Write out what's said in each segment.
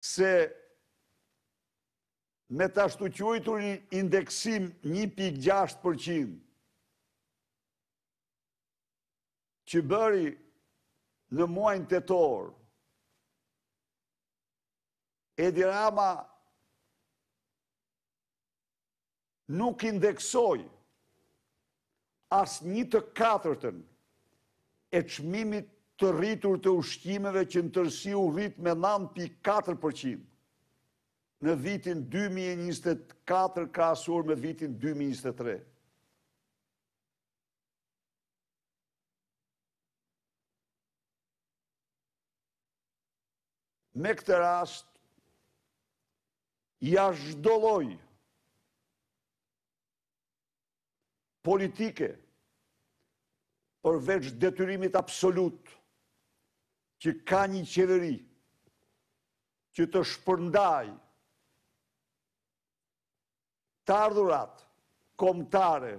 se me të ashtu një indeksim 1.6% që bëri në muajnë të torë, Edi Rama nuk indeksoj as një të katërtën e qmimit të rritur të ushqimeve që në tërsi u rrit me 9.4% në vitin 2024 krasur me vitin 2023. Me këtë rast, ja zhdolloj politike përveç detyrimit absolutë që ka një qeveri që të shpërndaj të ardhurat komtare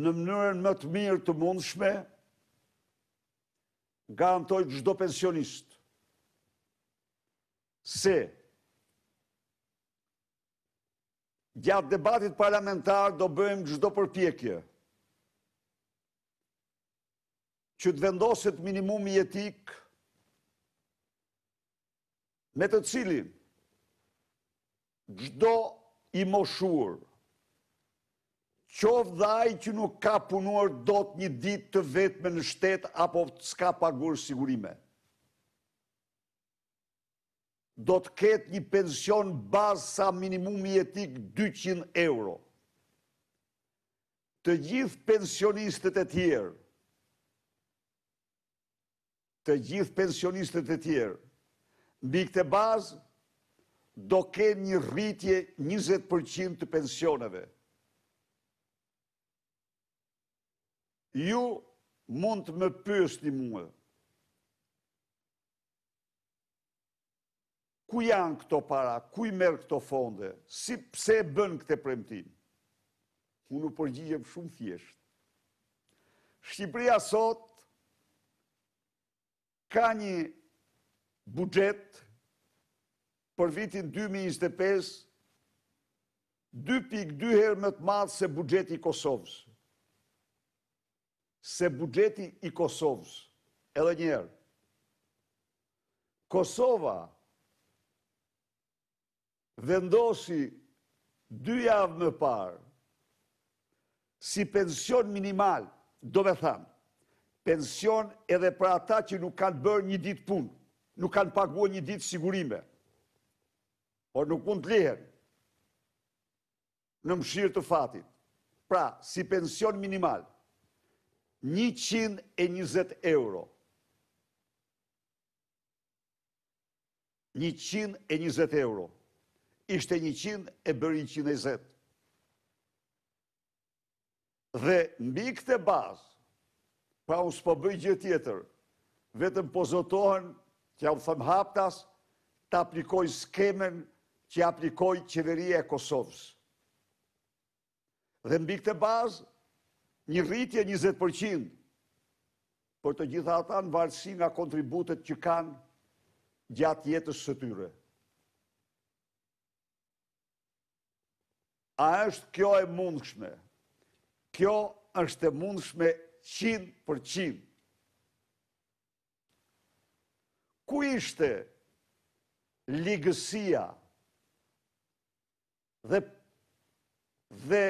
në mënyrën më të mirë të mundshme, garantoj gjdo pensionist se gjatë debatit parlamentar do bëjmë gjdo përpjekje që të vendosit minimum i etik me të cilin gjdo i moshur qovë dhaj që nuk ka punuar do të një dit të vetme në shtetë apo të s'ka pagur sigurime. Do të ketë një pension bazë sa minimum i etik 200 euro. Të gjithë pensionistët e tjerë të gjithë pensionistët e tjerë. Mbi të bazë, do kemë një rritje 20% të pensioneve. Ju mund të më pës një muë. Ku janë këto para, ku i merë këto fonde, si pse bënë këte premtim? Unë përgjigjëm shumë thjeshtë. Shqipëria sot ka një bugjet për vitin 2025 2.2 herë më të madhë se bugjeti i Kosovës. Se bugjeti i Kosovës. Edhe njerë. Kosova vendosi dy javë më parë si pension minimal, do me thamë, pension edhe për ata që nuk kanë bërë një ditë punë, nuk kanë pagua një ditë sigurime, por nuk mund të lehen në mshirë të fatit. Pra, si pension minimal, 120 euro. 120 euro. Ishte 100 e bërë 120. Dhe mbi këtë bazë, pra unë s'po bëj gjë tjetër, vetëm po zotohen që ja u thëm haptas të aplikoj skemen që aplikoj qeveria e Kosovës. Dhe në bikë të bazë, një rritje 20% për të gjitha ata në varësi nga kontributet që kanë gjatë jetës së tyre. A është kjo e mundshme? Kjo është e mundshme 100 për 100. Ku ishte ligësia dhe dhe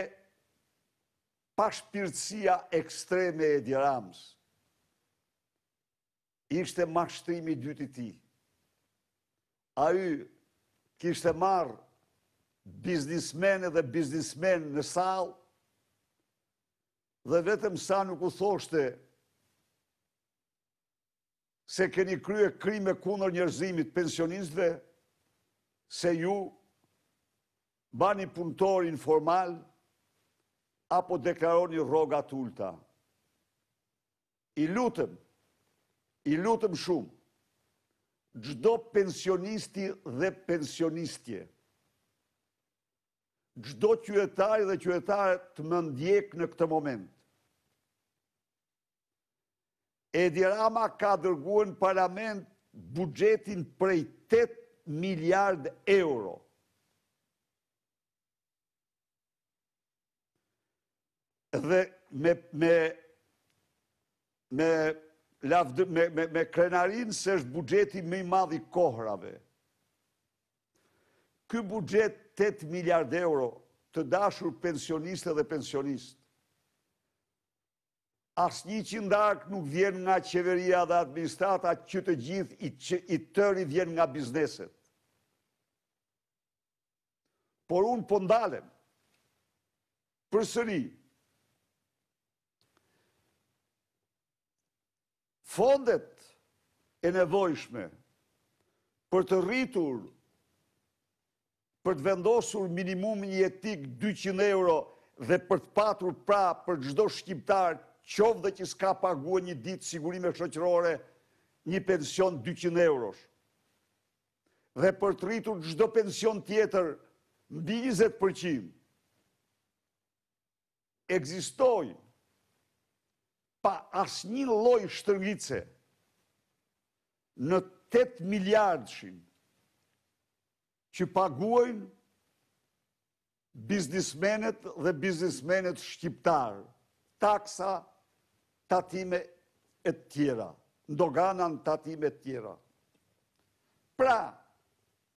pashpirtësia ekstreme e Edi ishte mashtrimi dytë i tij. A ju kishte marë biznismene dhe biznismen në salë dhe vetëm sa nuk u thoshte se keni krye krime kunër njërzimit pensionistve, se ju bani punëtor informal apo deklaroni rogat ulta. I lutëm, i lutëm shumë, gjdo pensionisti dhe pensionistje, gjdo qëtaj dhe qëtaj të më ndjek në këtë moment. Edi Rama ka dërguen parlament bugjetin prej 8 miliard euro. Dhe me me me, me, me krenarin se është bugjetin me i madhi kohrave. Ky bugjet 8 miliard euro të dashur pensioniste dhe pensionist. Asë një qindak nuk vjen nga qeveria dhe administrata që të gjithë i tëri vjen nga bizneset. Por unë pëndalem po për sëri. Fondet e nevojshme për të rritur për të vendosur minimum një etik 200 euro dhe për të patur pra për gjdo shqiptar qovë dhe që s'ka pagua një ditë sigurime shëqërore një pension 200 eurosh. Dhe për të rritur gjdo pension tjetër në 20% egzistoj pa asë një loj shtërgjitëse në 8 miljardëshin që paguajnë biznismenet dhe biznismenet shqiptarë, taksa tatime e tjera, ndoganan tatime e tjera. Pra,